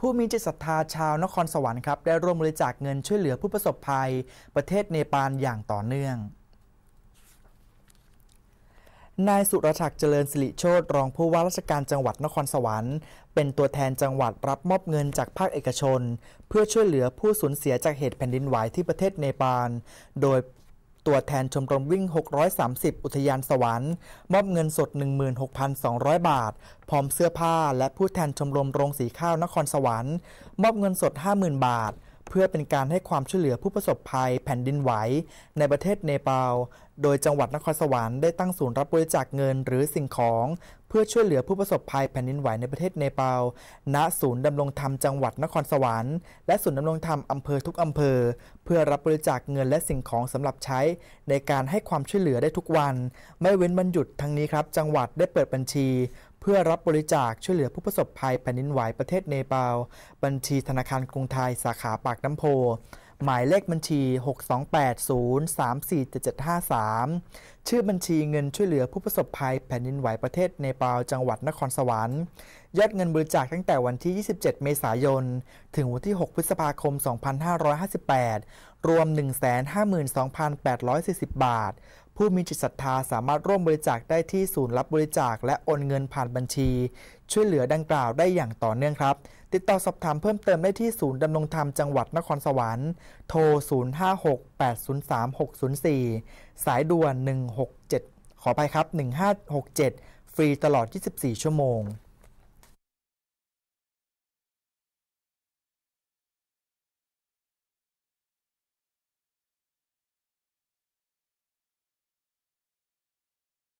ผู้มีจิตศรัทธาชาวนครสวรรค์ครับได้ร่วมบริจาคเงินช่วยเหลือผู้ประสบภัยประเทศเนปาลอย่างต่อเนื่อง นายสุรชักเจริญสิริโชตรองผู้ว่าราชการจังหวัดนครสวรรค์ เป็นตัวแทนจังหวัดรับมอบเงินจากภาคเอกชน เพื่อช่วยเหลือผู้สูญเสียจากเหตุแผ่นดินไหวที่ประเทศเนปาลโดยตัวแทนชมรมวิ่ง 630 อุทยานสวรรค์มอบเงินสด 16,200 บาท พร้อมเสื้อผ้าและผู้แทนชมรมโรงสีข้าวนครสวรรค์มอบเงินสด 50,000 บาทเพื่อเป็นการให้ความช่วยเหลือผู้ประสบภัยแผ่นดินไหวในประเทศเนปาล โดยจังหวัดนครสวรรค์ได้ตั้งศูนย์รับบริจาคเงิน หรือสิ่งของ เพื่อช่วยเหลือผู้ประสบภัยแผ่นดินไหวในประเทศเนปาล ณ ศูนย์ดำรงธรรมจังหวัดนครสวรรค์และศูนย์ดำรงธรรมอำเภอทุกอำเภอ เพื่อรับบริจาคเงินและสิ่งของสำหรับใช้ ในการให้ความช่วยเหลือได้ทุกวัน ไม่เว้นวันหยุดทั้งนี้ครับ จังหวัดได้เปิดบัญชีเพื่อรับบริจาคช่วยเหลือผู้ประสบภัยแผ่นดินไหวประเทศเนปาลบัญชีธนาคารกรุงไทย สาขาปากน้ำโพ หมายเลขบัญชี 628034753 ชื่อบัญชีเงินช่วยเหลือผู้ประสบภัยแผ่นดินไหวประเทศเนปาลจังหวัดนครสวรรค์ยอดเงินบริจาคตั้งแต่วันที่ 27 เมษายน ถึงวันที่ 6 พฤษภาคม 2558 รวม 152,840 บาท ผู้มีจิตศรัทธาสามารถร่วมบริจาคได้ที่ศูนย์รับบริจาคและโอนเงินผ่านบัญชี ช่วยเหลือดังกล่าวได้อย่างต่อเนื่องครับ ติดต่อสอบถามเพิ่มเติมได้ที่ศูนย์ดำรงธรรมจังหวัดนครสวรรค์ โทร056-803-604 สายด่วน 167 ขอไปครับ 1567 ฟรีตลอด 24 ชั่วโมง